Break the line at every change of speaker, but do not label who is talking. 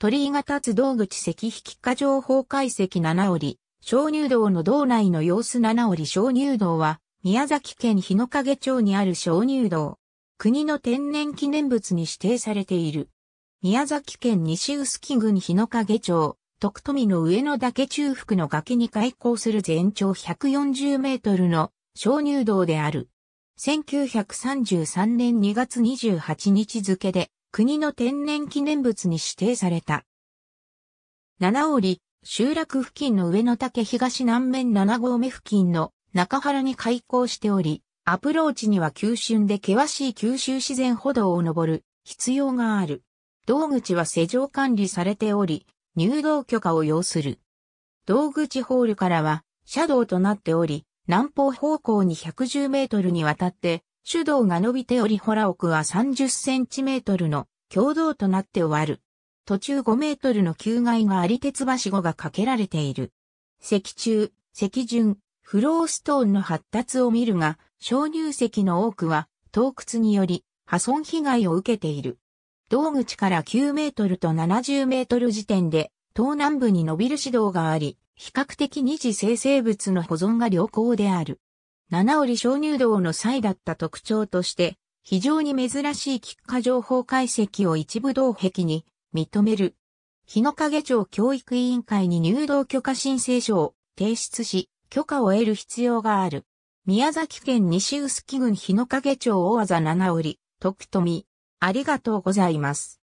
鳥居が立つ道口石引化情報解析七折、鍾乳洞の道内の様子七折鍾乳洞は、宮崎県日之影町にある鍾乳洞。国の天然記念物に指定されている。宮崎県西臼杵郡日之影町、徳富の上野岳中腹の崖に開口する全長140メートルの鍾乳洞である。1933年2月28日付で、国の天然記念物に指定された。七折、集落付近の上野岳東南面七合目付近の中原に開港しており、アプローチには急峻で険しい九州自然歩道を登る必要がある。道口は施錠管理されており、入道許可を要する。道口ホールからは、車道となっており、南方方向に110メートルにわたって、主動が伸びておりほら奥は30センチメートルの共同となって終わる。途中5メートルの旧街があり鉄橋語がかけられている。石中、石順、フローストーンの発達を見るが、鍾乳石の多くは洞窟により破損被害を受けている。道口から9メートルと70メートル時点で東南部に伸びる指導があり、比較的二次生成物の保存が良好である。七折鍾乳洞の際だった特徴として、非常に珍しい喫下情報解析を一部同壁に認める。日の影町教育委員会に入道許可申請書を提出し、許可を得る必要がある。宮崎県西臼杵郡日の影町大技七折、徳富。ありがとうございます。